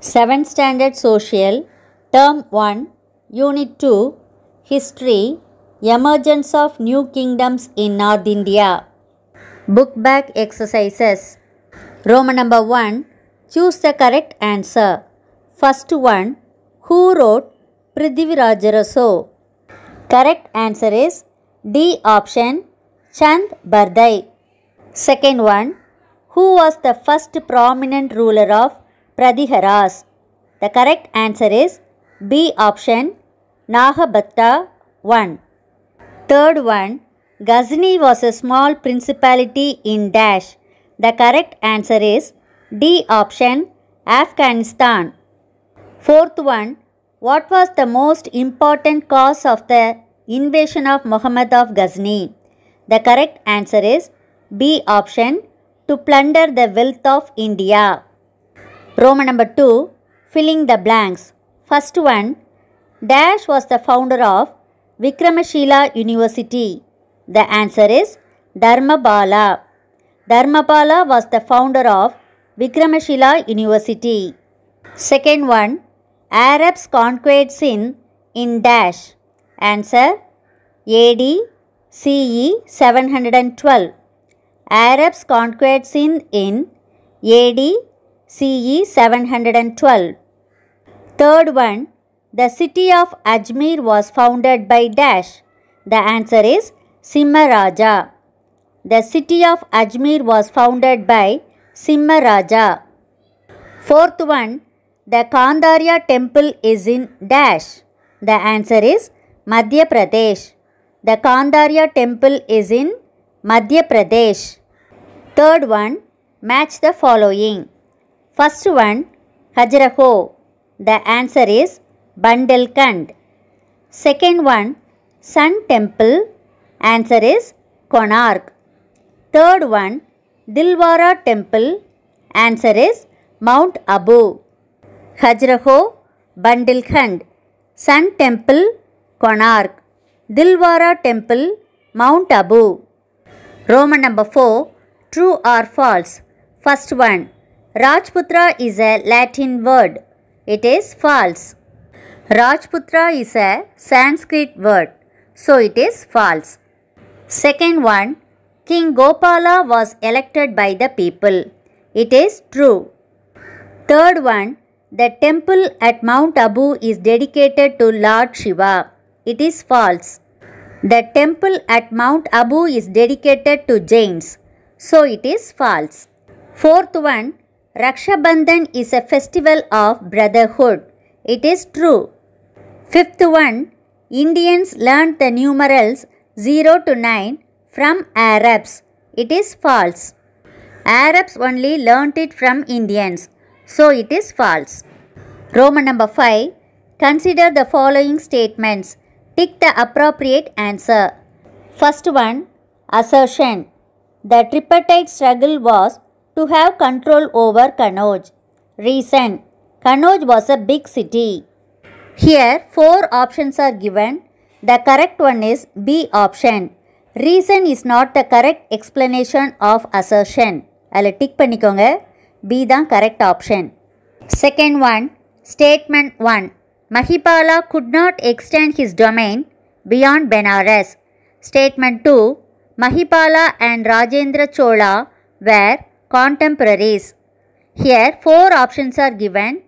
7th Standard Social, Term 1, Unit 2, History, Emergence of New Kingdoms in North India. Book back exercises. Roman number 1, choose the correct answer. First one, who wrote Prithvirajaraso? Correct answer is D option, Chand Bardai. Second one, who was the first prominent ruler of Pradiharas. The correct answer is B option Nahabhatta 1. Third one Ghazni was a small principality in dash. The correct answer is D option Afghanistan. Fourth one What was the most important cause of the invasion of Muhammad of Ghazni? The correct answer is B option to plunder the wealth of India. Roman number 2 Filling the blanks. First one Dash was the founder of Vikramashila University. The answer is Dharmapala. Dharmapala was the founder of Vikramashila University. Second one Arabs conquered Sin in dash. Answer AD CE 712. Arabs conquered Sin in AD CE 712. Third one, the city of Ajmer was founded by dash. The answer is Simharaja. The city of Ajmer was founded by Simharaja. Fourth one, the Kandarya temple is in dash. The answer is Madhya Pradesh. The Kandarya temple is in Madhya Pradesh. Third one, match the following. First one, Hajraho. The answer is Bundelkhand. Second one, Sun Temple. Answer is Konark. Third one, Dilwara Temple. Answer is Mount Abu. Hajraho, Bundelkhand. Sun Temple, Konark. Dilwara Temple, Mount Abu. Roman number 4, true or false. First one, Rajputra is a Latin word. It is false. Rajputra is a Sanskrit word. So it is false. Second one, King Gopala was elected by the people. It is true. Third one, the temple at Mount Abu is dedicated to Lord Shiva. It is false. The temple at Mount Abu is dedicated to James. So it is false. Fourth one, Raksha Bandhan is a festival of brotherhood. It is true. Fifth one, Indians learned the numerals 0 to 9 from Arabs. It is false. Arabs only learnt it from Indians. So it is false. Roman number 5. Consider the following statements. Tick the appropriate answer. First one, assertion. The tripartite struggle was to have control over Kanoj. Reason Kanoj was a big city. Here, four options are given. The correct one is B option. Reason is not the correct explanation of assertion. I'll tick B the correct option. Second one Statement 1 Mahipala could not extend his domain beyond Benares. Statement 2 Mahipala and Rajendra Chola were contemporaries. Here 4 options are given.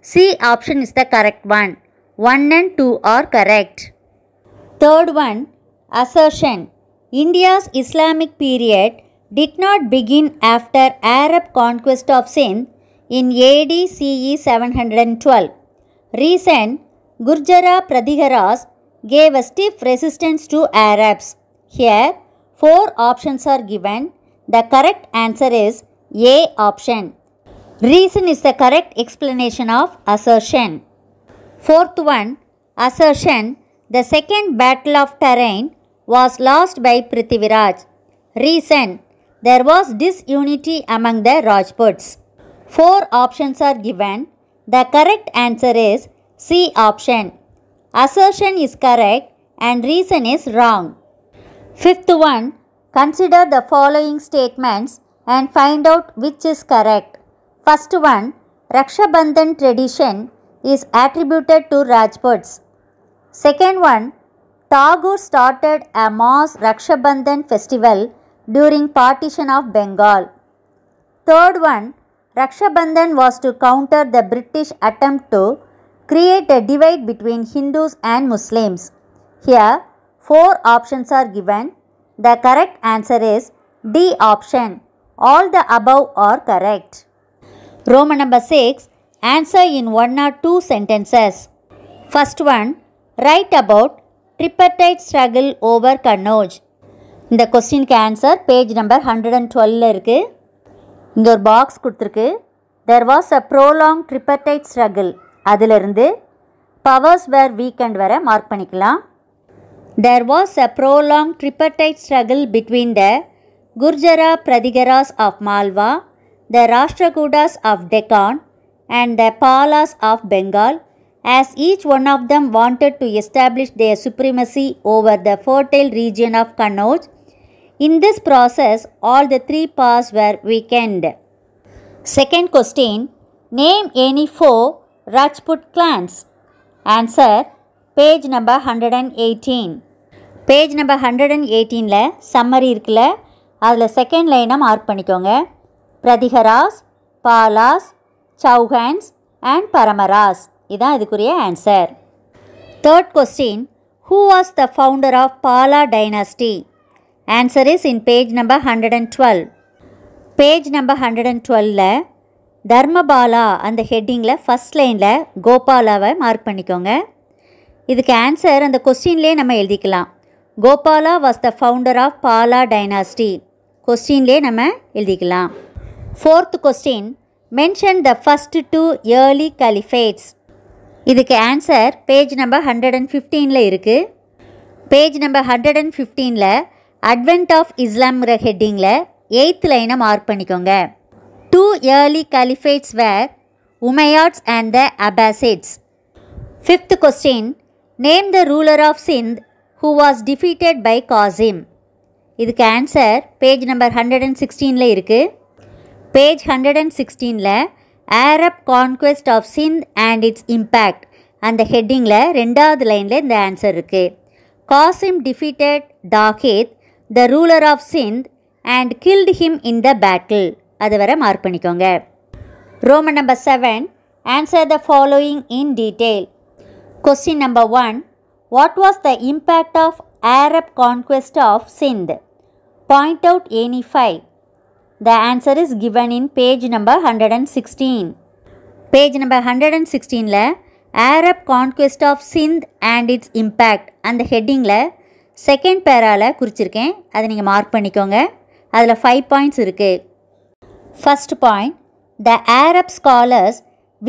C option is the correct one. 1 and 2 are correct. Third one, assertion. India's Islamic period did not begin after Arab conquest of Sindh in AD CE 712. Recent Gurjara Pradigaras gave a stiff resistance to Arabs. Here, four options are given. The correct answer is A option. Reason is the correct explanation of assertion. Fourth one, assertion. The second battle of terrain was lost by Prithviraj. Reason, there was disunity among the Rajputs. Four options are given. The correct answer is C option. Assertion is correct and reason is wrong. Fifth one, Consider the following statements and find out which is correct. First one, Raksha Bandhan tradition is attributed to Rajputs. Second one, Tagore started a mass Raksha Bandhan festival during partition of Bengal. Third one, Raksha Bandhan was to counter the British attempt to create a divide between Hindus and Muslims. Here, four options are given The correct answer is D option. All the above are correct. Roman number 6. Answer in one or two sentences. First one. Write about tripartite struggle over Kannauj. இந்த கொஸ்டினுக்கு answer page number hundred and டுவெல்ல இருக்குது இங்கே ஒரு box கொடுத்துருக்கு there was a prolonged tripartite struggle அதிலிருந்து powers were weakened வர mark பண்ணிக்கலாம் There was a prolonged tripartite struggle between the Gurjara Pradigaras of Malwa, the Rashtrakutas of Deccan, and the Palas of Bengal, as each one of them wanted to establish their supremacy over the fertile region of Kannauj. In this process, all the three powers were weakened. Second question Name any four Rajput clans. Answer page number hundred and eighteen page number hundred and எயிட்டீனில் summary இருக்குல்ல அதில் second லைனை mark பண்ணிக்கோங்க Pratiharas Palas Chauhans and Paramaras இதுதான் இதுக்குரிய answer third question who was the founder of Pala dynasty answer is in page number hundred and twelve page number hundred and டுவெல்ல தர்மபாலா அந்த ஹெட்டிங்கில் ஃபஸ்ட் லைனில் கோபாலாவை மார்க் பண்ணிக்கோங்க இதுக்கு ஆன்சர் அந்த கொஸ்டின்லேயே நம்ம எழுதிக்கலாம் Gopala was the founder of Pala dynasty கொஸ்டின்லேயே நம்ம எழுதிக்கலாம் fourth question mention the first two early caliphates இதுக்கு answer page number hundred and ஃபிஃப்டீனில் இருக்குது பேஜ் நம்பர் ஹண்ட்ரட் அண்ட் ஃபிஃப்டீனில் அட்வென்ட் ஆஃப் இஸ்லாம்ங்கிற ஹெட்டிங்கில் எயித் லைனை மார்க் பண்ணிக்கோங்க two early caliphates were Umayyads and the Abbasids fifth question name the ruler of Sindh who was defeated by Qasim இதுக்கு answer page number hundred and சிக்ஸ்டீனில் இருக்குது page hundred and சிக்ஸ்டீனில் Arab conquest of Sindh and its impact அந்த ஹெட்டிங்கில் ரெண்டாவது லைனில் இந்த answer இருக்குது Qasim defeated தாகேத் the ruler of Sindh and killed him in the battle அது வரை மார்க் பண்ணிக்கோங்க Roman number seven answer the following in detail Question number 1. What was the impact of Arab conquest of Sindh? Point out any five. The answer is given in page number 116. Page number 116ல Arab conquest of Sindh and its impact அந்த ஹெட்டிங்கில் second பேரால் குறிச்சிருக்கேன் அதை நீங்கள் mark பண்ணிக்கோங்க அதில் five points இருக்குது first point the Arab scholars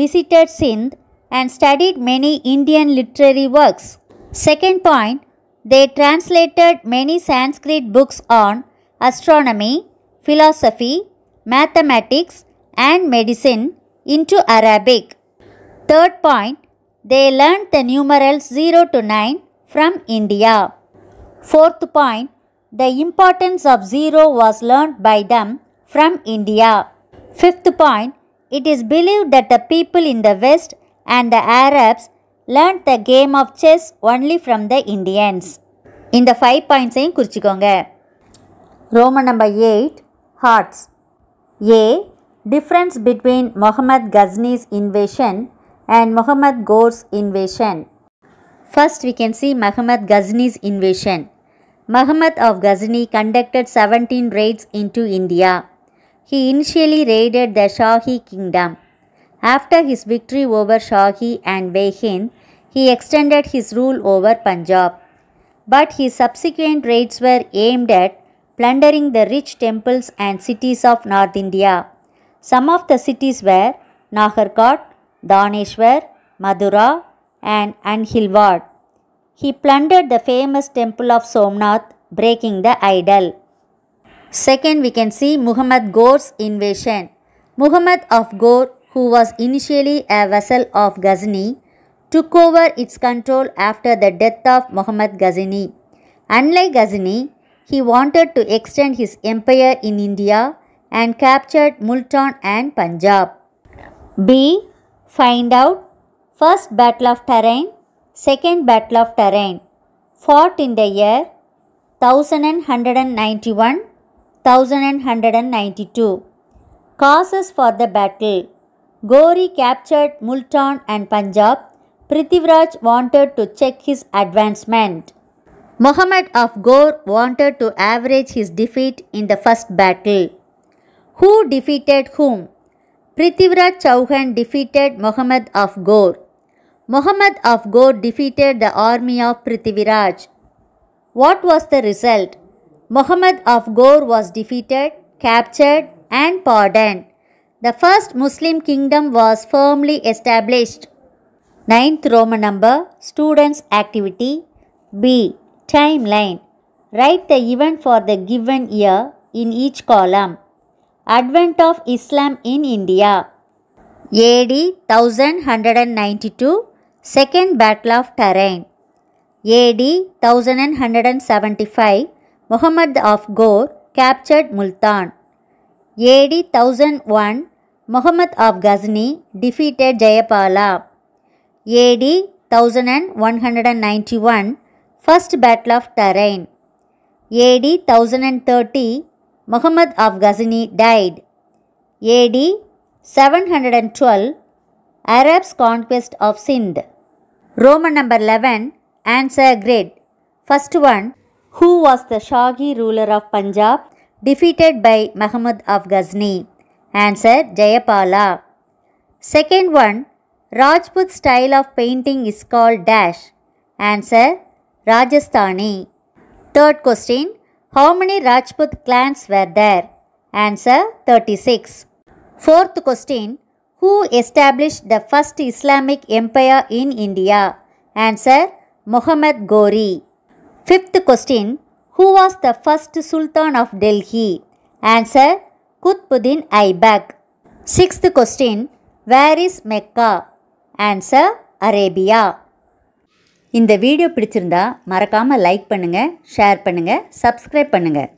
visited Sindh and studied many Indian literary works. Second point, they translated many Sanskrit books on astronomy, philosophy, mathematics, and medicine into Arabic. Third point, they learned the numerals 0 to 9 from India. Fourth point, the importance of 0 was learned by them from India. Fifth point, it is believed that the people in the West and the Arabs learned the game of chess only from the Indians. In இந்த five பாயிண்ட்ஸையும் குறிச்சிக்கோங்க Roma number eight hearts. A. difference between Muhammad Ghazni's invasion and Muhammad Ghor's invasion. First, we can see Muhammad Ghazni's invasion. Muhammad of Ghazni conducted 17 raids into India. He initially raided the Shahi kingdom. After his victory over Shahi and Vehin, he extended his rule over Punjab. But his subsequent raids were aimed at plundering the rich temples and cities of North India. Some of the cities were Nagarkot, Daneshwar, Madura, and Anhilwad. He plundered the famous temple of Somnath, breaking the idol. Second, we can see Muhammad Gore's invasion. Muhammad of Gore who was initially a vassal of Ghazni, took over its control after the death of Muhammad Ghazni. Unlike Ghazni, he wanted to extend his empire in India and captured Multan and Punjab. B. Find out First Battle of Terrain, Second Battle of Terrain, fought in the year 1191 1192. Causes for the battle Gori captured Multan and Punjab. Prithviraj wanted to check his advancement. Muhammad of Gore wanted to average his defeat in the first battle. Who defeated whom? Prithviraj Chauhan defeated Muhammad of Gore. Muhammad of Gore defeated the army of Prithviraj. What was the result? Muhammad of Gore was defeated, captured, and pardoned. The first Muslim kingdom was firmly established. Ninth Roman number Students' activity B. Timeline Write the event for the given year in each column. Advent of Islam in India AD 1192 Second Battle of Terrain AD 1175 Muhammad of Gore captured Multan AD 1001 Mohammad of defeated Jayapala. AD 1191 First Battle of Tarain. AD 1030 Mohammad of died. AD 712 Arabs conquest of Sindh. Roman number 11 Answer grid. First one Who was the Shaghi ruler of Punjab defeated by Mohammad of Answer Jayapala. Second one, Rajput style of painting is called dash. Answer Rajasthani. Third question, how many Rajput clans were there? Answer 36. Fourth question, who established the first Islamic empire in India? Answer Muhammad Ghori. Fifth question, who was the first Sultan of Delhi? Answer Qutbuddin Aibak. Sixth question Where is Mecca? Answer Arabia. இந்த video பிடிச்சிருந்தா மறக்காமல் like பண்ணுங்கள் share பண்ணுங்கள் subscribe பண்ணுங்கள்